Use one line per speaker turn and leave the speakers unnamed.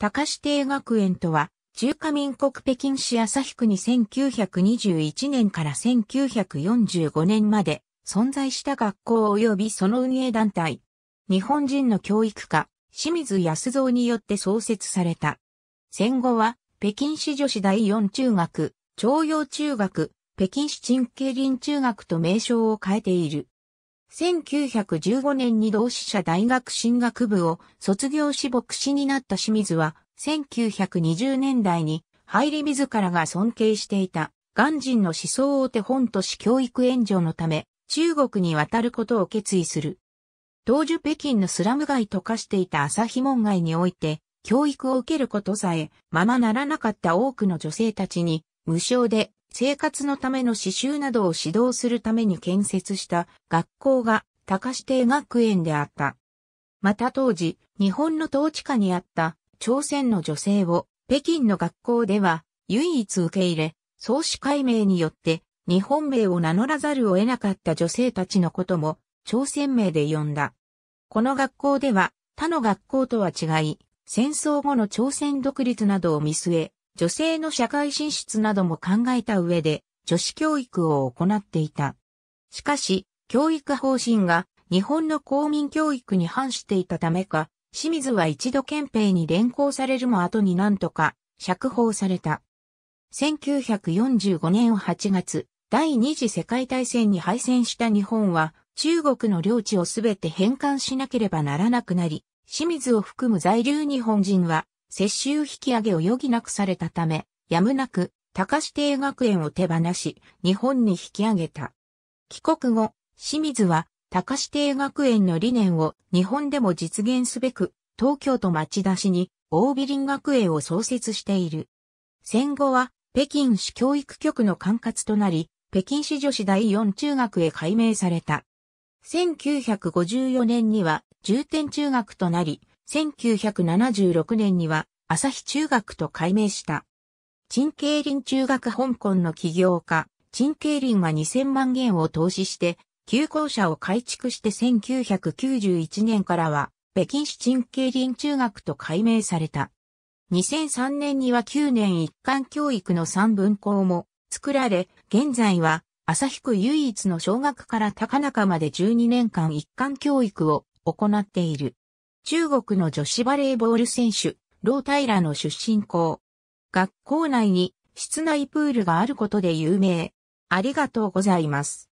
高志定学園とは、中華民国北京市日区に1921年から1945年まで存在した学校及びその運営団体。日本人の教育家、清水康造によって創設された。戦後は、北京市女子第四中学、朝陽中学、北京市陳慶林中学と名称を変えている。1915年に同志社大学進学部を卒業し牧師になった清水は、1920年代に入り自らが尊敬していた、鑑人の思想を手本とし教育援助のため、中国に渡ることを決意する。当時北京のスラム街と化していた朝日門街において、教育を受けることさえ、ままならなかった多くの女性たちに、無償で生活のための刺繍などを指導するために建設した学校が高志定学園であった。また当時、日本の統治下にあった朝鮮の女性を北京の学校では唯一受け入れ、創始解明によって日本名を名乗らざるを得なかった女性たちのことも朝鮮名で呼んだ。この学校では他の学校とは違い、戦争後の朝鮮独立などを見据え、女性の社会進出なども考えた上で、女子教育を行っていた。しかし、教育方針が日本の公民教育に反していたためか、清水は一度憲兵に連行されるも後になんとか釈放された。1945年8月、第二次世界大戦に敗戦した日本は、中国の領地をすべて返還しなければならなくなり、清水を含む在留日本人は接収引き上げを余儀なくされたため、やむなく、高志定学園を手放し、日本に引き上げた。帰国後、清水は、高志定学園の理念を日本でも実現すべく、東京都町田市に、大美林学園を創設している。戦後は、北京市教育局の管轄となり、北京市女子第四中学へ改名された。1954年には重点中学となり、1976年には朝日中学と改名した。陳慶林中学香港の起業家、陳慶林は2000万元を投資して、旧校舎を改築して1991年からは、北京市陳慶林中学と改名された。2003年には9年一貫教育の3分校も作られ、現在は朝日区唯一の小学から高中まで12年間一貫教育を行っている。中国の女子バレーボール選手、ロータイラの出身校。学校内に室内プールがあることで有名。ありがとうございます。